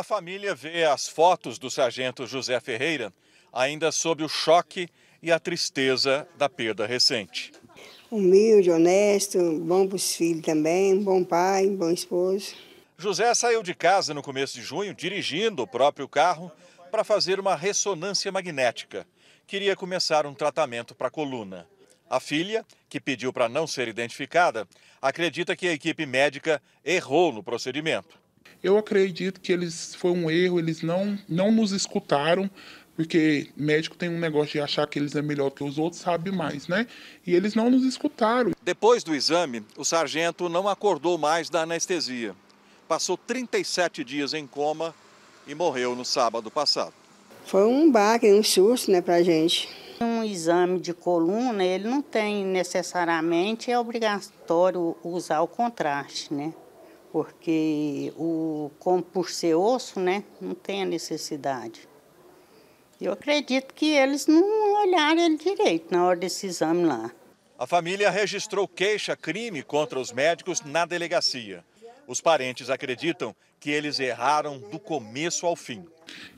A família vê as fotos do sargento José Ferreira ainda sob o choque e a tristeza da perda recente. Humilde, honesto, bom para os filhos também, bom pai, bom esposo. José saiu de casa no começo de junho dirigindo o próprio carro para fazer uma ressonância magnética. Queria começar um tratamento para a coluna. A filha, que pediu para não ser identificada, acredita que a equipe médica errou no procedimento. Eu acredito que eles foi um erro, eles não, não nos escutaram, porque médico tem um negócio de achar que eles é melhor que os outros, sabe mais, né? E eles não nos escutaram. Depois do exame, o sargento não acordou mais da anestesia. Passou 37 dias em coma e morreu no sábado passado. Foi um baque, um susto, né, pra gente. Um exame de coluna, ele não tem necessariamente, é obrigatório usar o contraste, né? porque o como por ser osso, né, não tem a necessidade. Eu acredito que eles não olharam ele direito na hora desse exame lá. A família registrou queixa-crime contra os médicos na delegacia. Os parentes acreditam que eles erraram do começo ao fim?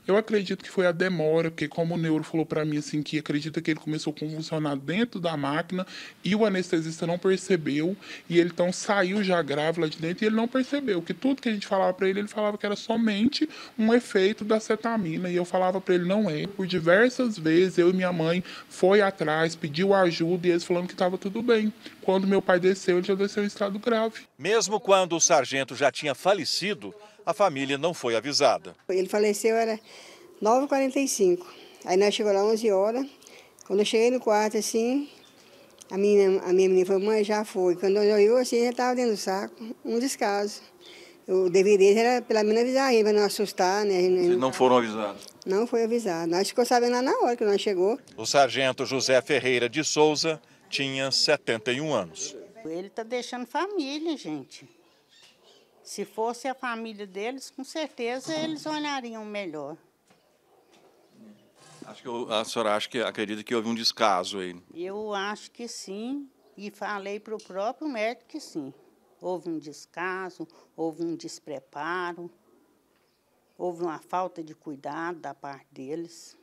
Eu acredito que foi a demora, porque como o neuro falou para mim assim que acredita que ele começou a convulsionar dentro da máquina e o anestesista não percebeu e ele então saiu já grave lá de dentro e ele não percebeu que tudo que a gente falava para ele, ele falava que era somente um efeito da cetamina e eu falava para ele não é. Por diversas vezes eu e minha mãe foi atrás, pediu ajuda e eles falando que estava tudo bem. Quando meu pai desceu, ele já desceu em estado grave. Mesmo quando o sargento já tinha falecido, a família não foi avisada. Ele faleceu, era 9h45. Aí nós chegamos lá 11 horas. Quando eu cheguei no quarto, assim, a minha, a minha menina falou, mãe, já foi. Quando eu olhei assim, já estava dentro do saco, um descaso. O deveria era pela menina avisar ele, para não assustar, né? Vocês não foram avisados? Não foi avisado. Nós ficamos sabendo lá na hora que nós chegou. O sargento José Ferreira de Souza tinha 71 anos. Ele está deixando família, gente. Se fosse a família deles, com certeza eles olhariam melhor. Acho que eu, a senhora acha que acredita que houve um descaso aí? Eu acho que sim, e falei para o próprio médico que sim. Houve um descaso, houve um despreparo, houve uma falta de cuidado da parte deles.